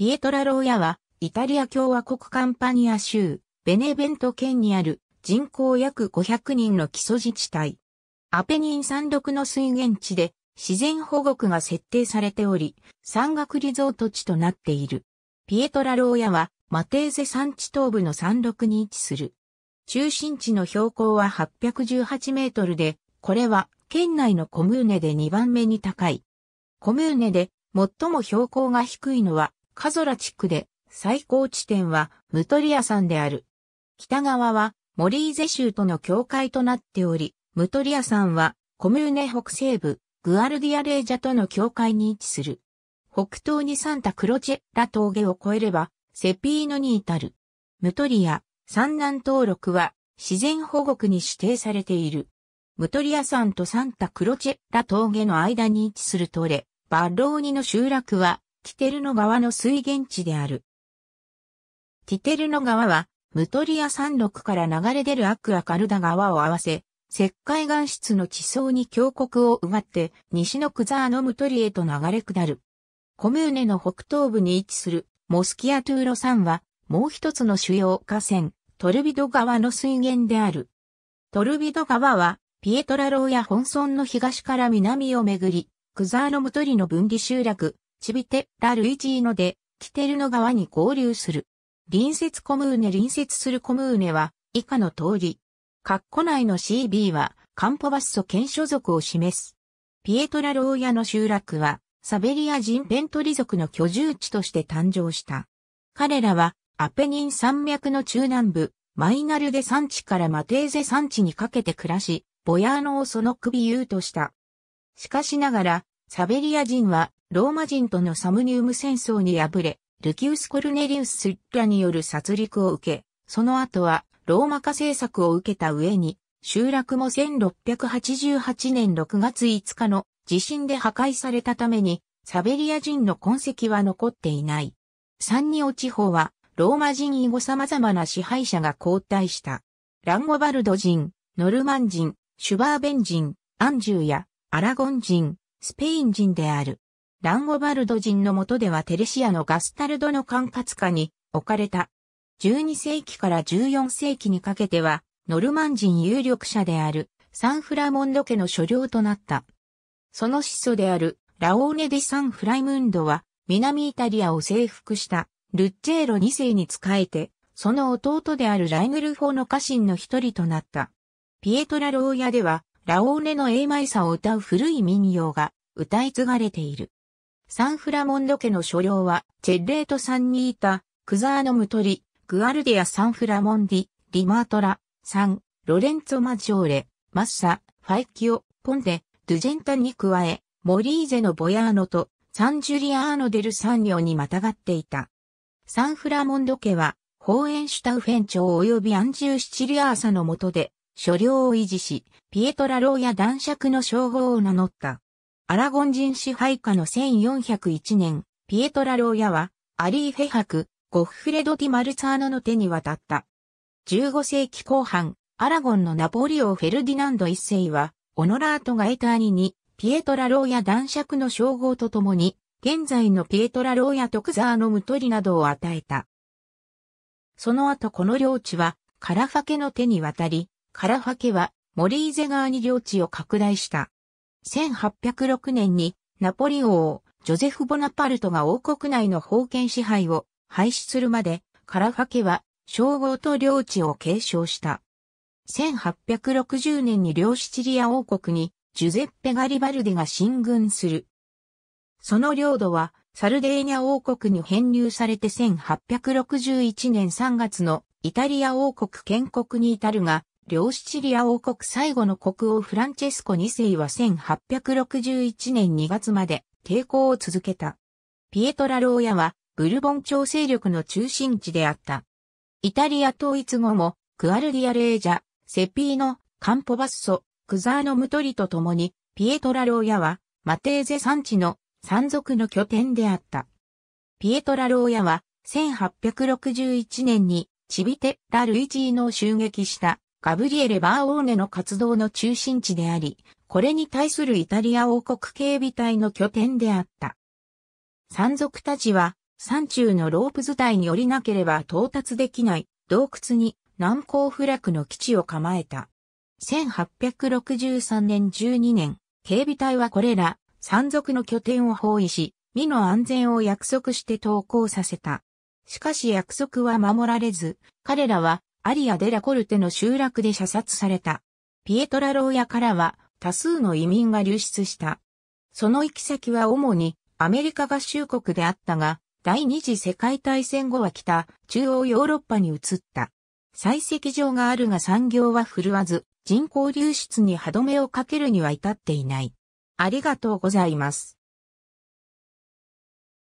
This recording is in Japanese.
ピエトラ・ローヤは、イタリア共和国カンパニア州、ベネベント県にある人口約500人の基礎自治体。アペニン山麓の水源地で自然保護区が設定されており、山岳リゾート地となっている。ピエトラ・ローヤは、マテーゼ山地東部の山麓に位置する。中心地の標高は818メートルで、これは県内のコムーネで2番目に高い。コムーネで最も標高が低いのはカゾラ地区で最高地点はムトリア山である。北側はモリーゼ州との境界となっており、ムトリア山はコムーネ北西部、グアルディアレージャとの境界に位置する。北東にサンタクロチェラ峠を越えれば、セピーノに至る。ムトリア、山南登録は自然保護区に指定されている。ムトリア山とサンタクロチェラ峠の間に位置するトレ、バッローニの集落はティテルノ川の水源地である。ティテルノ川は、ムトリア山麓から流れ出るアクアカルダ川を合わせ、石灰岩質の地層に峡谷を埋まって、西のクザーノムトリへと流れ下る。コムーネの北東部に位置するモスキアトゥーロ山は、もう一つの主要河川、トルビド川の水源である。トルビド川は、ピエトラローや本村の東から南をめぐり、クザーノムトリの分離集落、チビテ・ラ・ルイジーノで、キテルノ川に合流する。隣接コムーネ隣接するコムーネは、以下の通り。カッコ内の CB は、カンポバッソ県所属を示す。ピエトラ・ローヤの集落は、サベリア人ペントリ族の居住地として誕生した。彼らは、アペニン山脈の中南部、マイナルデ山地からマテーゼ山地にかけて暮らし、ボヤーノをその首優とした。しかしながら、サベリア人はローマ人とのサムニウム戦争に敗れ、ルキウス・コルネリウスらによる殺戮を受け、その後はローマ化政策を受けた上に、集落も1688年6月5日の地震で破壊されたために、サベリア人の痕跡は残っていない。サンニオ地方は、ローマ人以後様々な支配者が交代した。ランゴバルド人、ノルマン人、シュバーベン人、アンジューやアラゴン人、スペイン人である。ランゴバルド人の下ではテレシアのガスタルドの管轄下に置かれた。12世紀から14世紀にかけては、ノルマン人有力者であるサンフラモンド家の所領となった。その始祖であるラオーネ・ディ・サンフライムンドは南イタリアを征服したルッチェーロ2世に仕えて、その弟であるライムルフォの家臣の一人となった。ピエトラ・ローヤではラオーネの英米さを歌う古い民謡が歌い継がれている。サンフラモンド家の所領は、チェッレート3にいた、クザーノムトリ、グアルディア・サンフラモンディ、リマートラ、サン、ロレンツォ・マジョーレ、マッサ、ファイキオ、ポンデ、ドゥジェンタに加え、モリーゼのボヤーノとサンジュリアーノ・デル・サンニョにまたがっていた。サンフラモンド家は、ホーエンシュタウフェン朝及びアンジュー・シチリアーサの下で、所領を維持し、ピエトラ・ローや男爵の称号を名乗った。アラゴン人支配下の1401年、ピエトラ・ローヤは、アリー・フェハク、ゴッフレド・ディ・マルツァーノの手に渡った。15世紀後半、アラゴンのナポリオ・フェルディナンド一世は、オノラート・ガエターニに、ピエトラ・ローヤ男爵の称号とともに、現在のピエトラ・ローヤ・トクザーのムトリなどを与えた。その後この領地は、カラファケの手に渡り、カラファケは、モリーゼ側に領地を拡大した。1806年にナポリ王、ジョゼフ・ボナパルトが王国内の封建支配を廃止するまで、カラファケは称号と領地を継承した。1860年に両シチリア王国にジュゼッペ・ガリバルディが進軍する。その領土はサルデーニャ王国に編入されて1861年3月のイタリア王国建国に至るが、両シチリア王国最後の国王フランチェスコ2世は1861年2月まで抵抗を続けた。ピエトラローヤはブルボン朝勢力の中心地であった。イタリア統一後もクアルディアレージャ、セピーノ、カンポバッソ、クザーノムトリと共にピエトラローヤはマテーゼ山地の山賊の拠点であった。ピエトラローヤは1861年にチビテ・ラ・ルイジーノを襲撃したガブリエレ・バーオーネの活動の中心地であり、これに対するイタリア王国警備隊の拠点であった。山賊たちは、山中のロープ図体に降りなければ到達できない洞窟に難攻不落の基地を構えた。1863年12年、警備隊はこれら山賊の拠点を包囲し、身の安全を約束して投降させた。しかし約束は守られず、彼らはアリア・デ・ラ・コルテの集落で射殺された。ピエトラ牢屋からは多数の移民が流出した。その行き先は主にアメリカ合衆国であったが、第二次世界大戦後は北、中央ヨーロッパに移った。採石場があるが産業は振るわず、人口流出に歯止めをかけるには至っていない。ありがとうございます。